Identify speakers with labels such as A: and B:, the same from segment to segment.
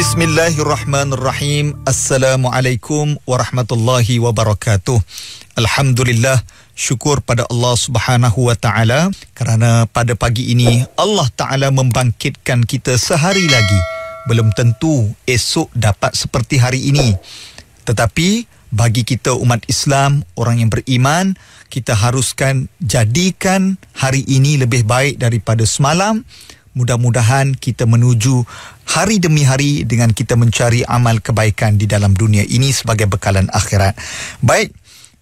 A: Bismillahirrahmanirrahim. Assalamualaikum warahmatullahi wabarakatuh. Alhamdulillah, syukur pada Allah Subhanahu wa taala kerana pada pagi ini Allah taala membangkitkan kita sehari lagi. Belum tentu esok dapat seperti hari ini. Tetapi bagi kita umat Islam, orang yang beriman, kita haruskan jadikan hari ini lebih baik daripada semalam mudah-mudahan kita menuju hari demi hari dengan kita mencari amal kebaikan di dalam dunia ini sebagai bekalan akhirat. Baik,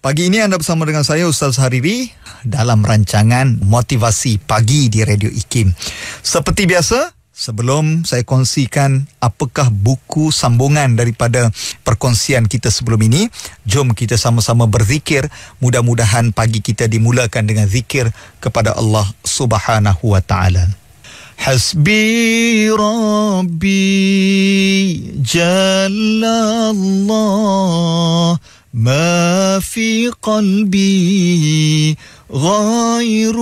A: pagi ini anda bersama dengan saya Ustaz Hariri dalam rancangan Motivasi Pagi di Radio IKIM. Seperti biasa, sebelum saya kongsikan apakah buku sambungan daripada perkongsian kita sebelum ini, jom kita sama-sama berzikir. Mudah-mudahan pagi kita dimulakan dengan zikir kepada Allah Subhanahu Wa Taala. حسبي ربي جل الله ما في قلبي غير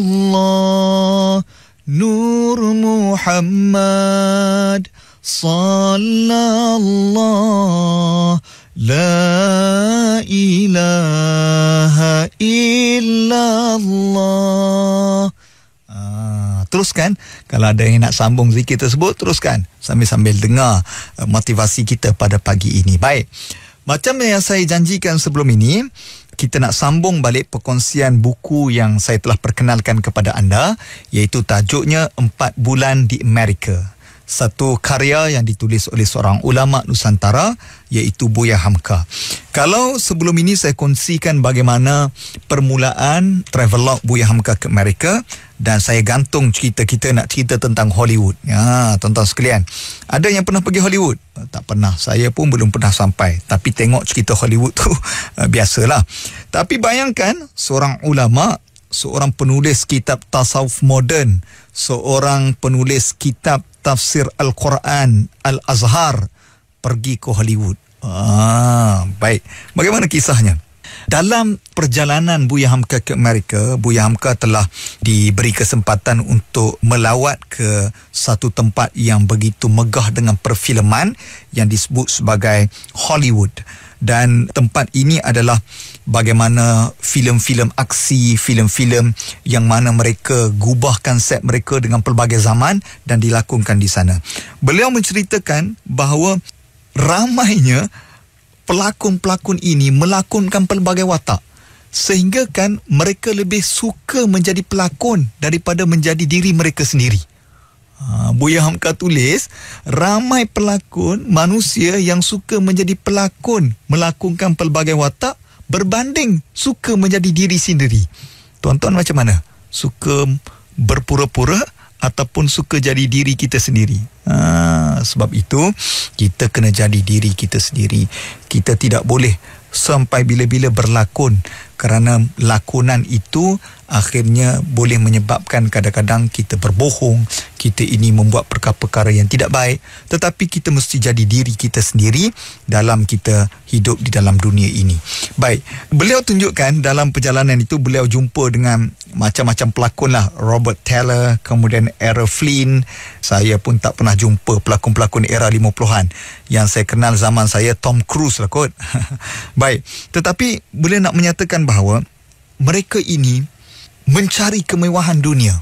A: الله نور محمد صلى الله لا إله teruskan kalau ada yang nak sambung zikir tersebut teruskan sambil-sambil dengar eh, motivasi kita pada pagi ini baik macam yang saya janjikan sebelum ini kita nak sambung balik perkongsian buku yang saya telah perkenalkan kepada anda iaitu tajuknya 4 bulan di Amerika satu karya yang ditulis oleh seorang ulama Nusantara iaitu Buya Hamka. Kalau sebelum ini saya kongsikan bagaimana permulaan travelog Buya Hamka ke Amerika dan saya gantung cerita kita nak cerita tentang Hollywood. Ya, tuan sekalian. Ada yang pernah pergi Hollywood? Tak pernah. Saya pun belum pernah sampai. Tapi tengok cerita Hollywood tu eh, biasalah. Tapi bayangkan seorang ulama seorang penulis kitab tasawuf moden, seorang penulis kitab tafsir Al-Quran Al-Azhar pergi ke Hollywood. Ah, baik. Bagaimana kisahnya? Dalam perjalanan Buya Hamka ke Amerika, Buya Hamka telah diberi kesempatan untuk melawat ke satu tempat yang begitu megah dengan perfilman yang disebut sebagai Hollywood dan tempat ini adalah bagaimana filem-filem aksi, filem-filem yang mana mereka gubahkan set mereka dengan pelbagai zaman dan dilakukan di sana. Beliau menceritakan bahawa ramainya pelakon-pelakon ini melakonkan pelbagai watak sehingga kan mereka lebih suka menjadi pelakon daripada menjadi diri mereka sendiri. Ah, Buya Hamka tulis, ramai pelakon manusia yang suka menjadi pelakon melakukan pelbagai watak berbanding suka menjadi diri sendiri. Tuan-tuan macam mana? Suka berpura-pura ataupun suka jadi diri kita sendiri? Ha, sebab itu, kita kena jadi diri kita sendiri. Kita tidak boleh sampai bila-bila berlakon kerana lakonan itu akhirnya boleh menyebabkan kadang-kadang kita berbohong, kita ini membuat perkara-perkara yang tidak baik, tetapi kita mesti jadi diri kita sendiri dalam kita hidup di dalam dunia ini. Baik, beliau tunjukkan dalam perjalanan itu beliau jumpa dengan macam-macam pelakon lah Robert Taylor, kemudian Errol Flynn. Saya pun tak pernah jumpa pelakon-pelakon era 50-an. Yang saya kenal zaman saya Tom Cruise lah kot. Baik, tetapi boleh nak menyatakan bahawa bahawa mereka ini mencari kemewahan dunia,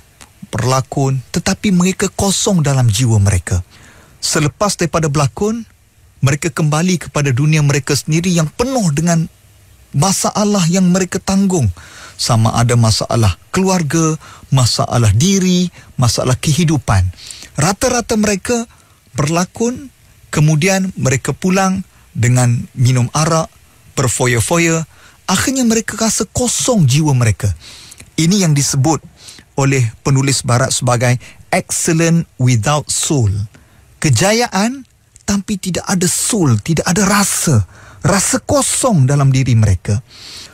A: berlakon tetapi mereka kosong dalam jiwa mereka. Selepas daripada berlakon, mereka kembali kepada dunia mereka sendiri yang penuh dengan masalah yang mereka tanggung. Sama ada masalah keluarga, masalah diri, masalah kehidupan. Rata-rata mereka berlakon, kemudian mereka pulang dengan minum arak, berfoya-foya, akhirnya mereka rasa kosong jiwa mereka. Ini yang disebut oleh penulis barat sebagai excellent without soul. Kejayaan tapi tidak ada soul, tidak ada rasa. Rasa kosong dalam diri mereka.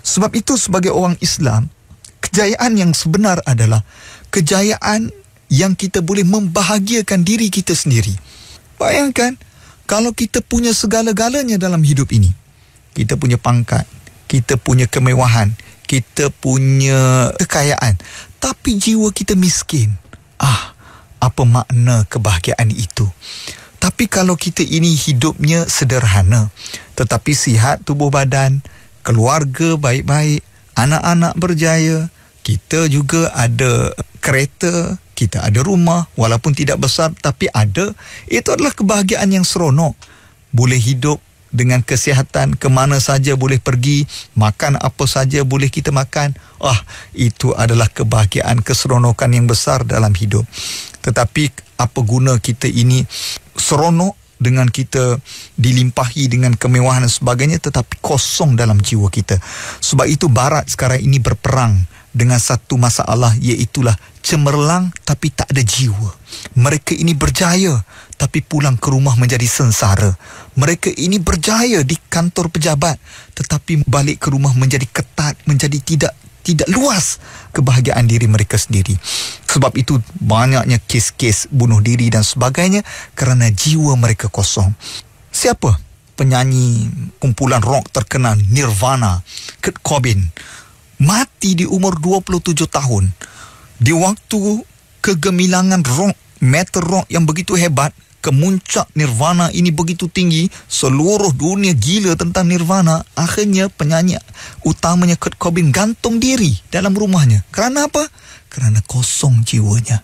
A: Sebab itu sebagai orang Islam, kejayaan yang sebenar adalah kejayaan yang kita boleh membahagiakan diri kita sendiri. Bayangkan kalau kita punya segala-galanya dalam hidup ini. Kita punya pangkat, kita punya kemewahan, kita punya kekayaan, tapi jiwa kita miskin. Ah, apa makna kebahagiaan itu? Tapi kalau kita ini hidupnya sederhana, tetapi sihat tubuh badan, keluarga baik-baik, anak-anak berjaya, kita juga ada kereta, kita ada rumah walaupun tidak besar tapi ada, itu adalah kebahagiaan yang seronok. Boleh hidup dengan kesihatan ke mana saja boleh pergi makan apa saja boleh kita makan ah itu adalah kebahagiaan keseronokan yang besar dalam hidup tetapi apa guna kita ini seronok dengan kita dilimpahi dengan kemewahan dan sebagainya tetapi kosong dalam jiwa kita sebab itu barat sekarang ini berperang dengan satu masalah iaitulah cemerlang tapi tak ada jiwa. Mereka ini berjaya tapi pulang ke rumah menjadi sengsara. Mereka ini berjaya di kantor pejabat tetapi balik ke rumah menjadi ketat, menjadi tidak tidak luas kebahagiaan diri mereka sendiri. Sebab itu banyaknya kes-kes bunuh diri dan sebagainya kerana jiwa mereka kosong. Siapa penyanyi kumpulan rock terkenal Nirvana, Kurt Cobain, mati di umur 27 tahun di waktu kegemilangan rock metal rock yang begitu hebat kemuncak nirvana ini begitu tinggi seluruh dunia gila tentang nirvana akhirnya penyanyi utamanya Kurt Cobain gantung diri dalam rumahnya kerana apa kerana kosong jiwanya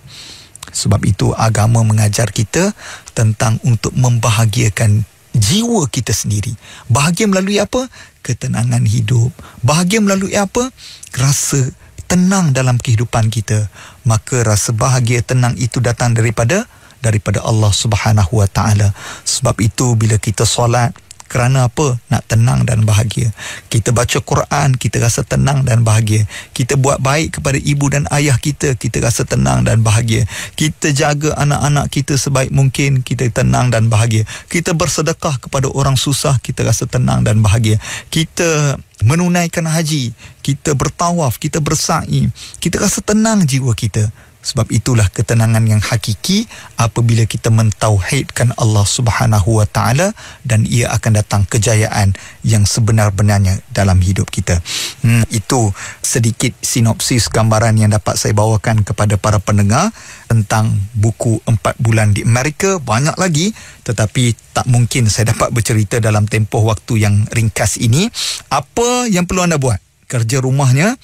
A: sebab itu agama mengajar kita tentang untuk membahagiakan jiwa kita sendiri. Bahagia melalui apa? ketenangan hidup. Bahagia melalui apa? Rasa tenang dalam kehidupan kita. Maka rasa bahagia tenang itu datang daripada daripada Allah Subhanahu Wa Taala. Sebab itu bila kita solat, kerana apa? Nak tenang dan bahagia. Kita baca Quran, kita rasa tenang dan bahagia. Kita buat baik kepada ibu dan ayah kita, kita rasa tenang dan bahagia. Kita jaga anak-anak kita sebaik mungkin, kita tenang dan bahagia. Kita bersedekah kepada orang susah, kita rasa tenang dan bahagia. Kita menunaikan haji, kita bertawaf, kita bersa'i, kita rasa tenang jiwa kita. Sebab itulah ketenangan yang hakiki apabila kita mentauhidkan Allah Subhanahu Wa Taala dan ia akan datang kejayaan yang sebenar-benarnya dalam hidup kita. Hmm, itu sedikit sinopsis gambaran yang dapat saya bawakan kepada para pendengar tentang buku Empat bulan di Amerika. Banyak lagi tetapi tak mungkin saya dapat bercerita dalam tempoh waktu yang ringkas ini. Apa yang perlu anda buat? Kerja rumahnya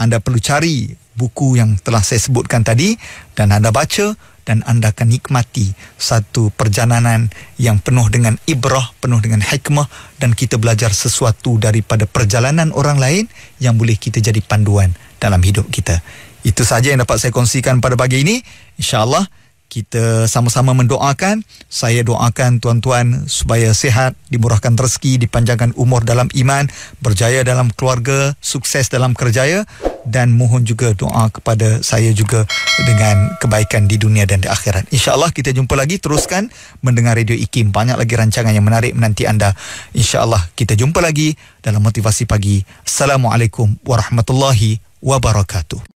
A: anda perlu cari buku yang telah saya sebutkan tadi dan anda baca dan anda akan nikmati satu perjalanan yang penuh dengan ibrah, penuh dengan hikmah dan kita belajar sesuatu daripada perjalanan orang lain yang boleh kita jadi panduan dalam hidup kita. Itu sahaja yang dapat saya kongsikan pada pagi ini. InsyaAllah kita sama-sama mendoakan saya doakan tuan-tuan supaya sehat, dimurahkan rezeki dipanjangkan umur dalam iman berjaya dalam keluarga sukses dalam kerjaya dan mohon juga doa kepada saya juga dengan kebaikan di dunia dan di akhirat Insya Allah kita jumpa lagi teruskan mendengar radio Ikim banyak lagi rancangan yang menarik menanti anda Insya Allah kita jumpa lagi dalam motivasi pagi assalamualaikum warahmatullahi wabarakatuh